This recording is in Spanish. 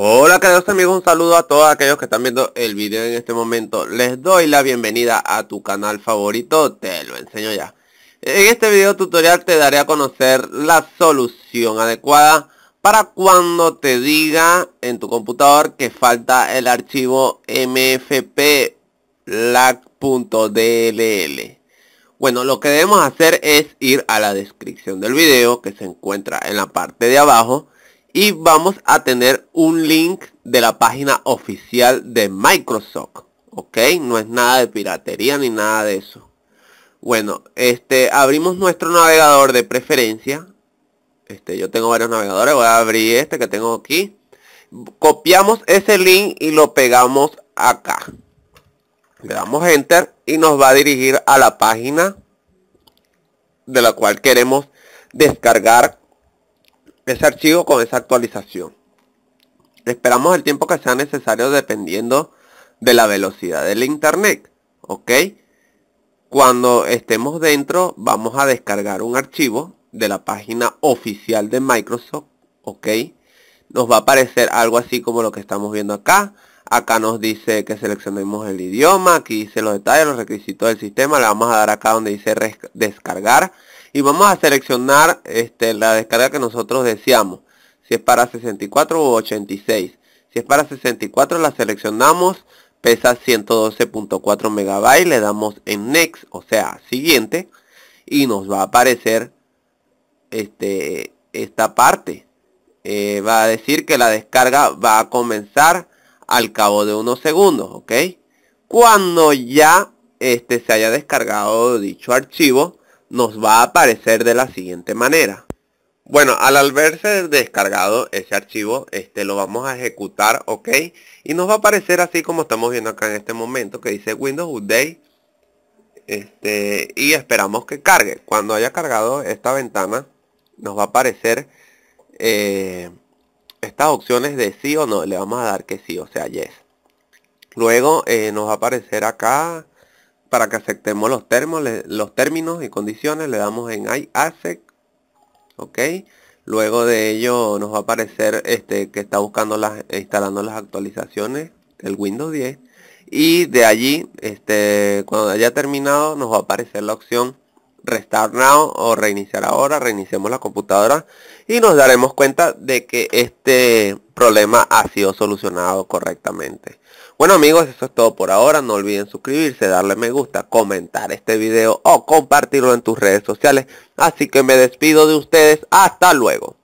Hola queridos amigos, un saludo a todos aquellos que están viendo el video en este momento. Les doy la bienvenida a tu canal favorito, te lo enseño ya. En este video tutorial te daré a conocer la solución adecuada para cuando te diga en tu computador que falta el archivo mfp.lag.dll. Bueno, lo que debemos hacer es ir a la descripción del video que se encuentra en la parte de abajo y vamos a tener un link de la página oficial de Microsoft. Ok, no es nada de piratería ni nada de eso. Bueno, este abrimos nuestro navegador de preferencia. Este, yo tengo varios navegadores, voy a abrir este que tengo aquí. Copiamos ese link y lo pegamos acá. Le damos enter y nos va a dirigir a la página de la cual queremos descargar ese archivo con esa actualización. Esperamos el tiempo que sea necesario dependiendo de la velocidad del internet. ¿Ok? Cuando estemos dentro vamos a descargar un archivo de la página oficial de Microsoft. ¿Ok? Nos va a aparecer algo así como lo que estamos viendo acá. Acá nos dice que seleccionemos el idioma. Aquí dice los detalles, los requisitos del sistema. Le vamos a dar acá donde dice descargar y vamos a seleccionar este, la descarga que nosotros deseamos si es para 64 o 86 si es para 64 la seleccionamos pesa 112.4 megabytes le damos en next o sea siguiente y nos va a aparecer este, esta parte eh, va a decir que la descarga va a comenzar al cabo de unos segundos ok cuando ya este se haya descargado dicho archivo nos va a aparecer de la siguiente manera. Bueno, al haberse descargado ese archivo, este lo vamos a ejecutar, ok, y nos va a aparecer así como estamos viendo acá en este momento, que dice Windows Update, este, y esperamos que cargue. Cuando haya cargado esta ventana, nos va a aparecer eh, estas opciones de sí o no, le vamos a dar que sí, o sea, yes. Luego eh, nos va a aparecer acá para que aceptemos los, los términos y condiciones, le damos en I accept, ok. Luego de ello nos va a aparecer este, que está buscando las, instalando las actualizaciones del Windows 10. Y de allí, este, cuando haya terminado, nos va a aparecer la opción Restart Now o Reiniciar ahora. Reiniciemos la computadora y nos daremos cuenta de que este problema ha sido solucionado correctamente. Bueno amigos, eso es todo por ahora. No olviden suscribirse, darle me gusta, comentar este video o compartirlo en tus redes sociales. Así que me despido de ustedes. Hasta luego.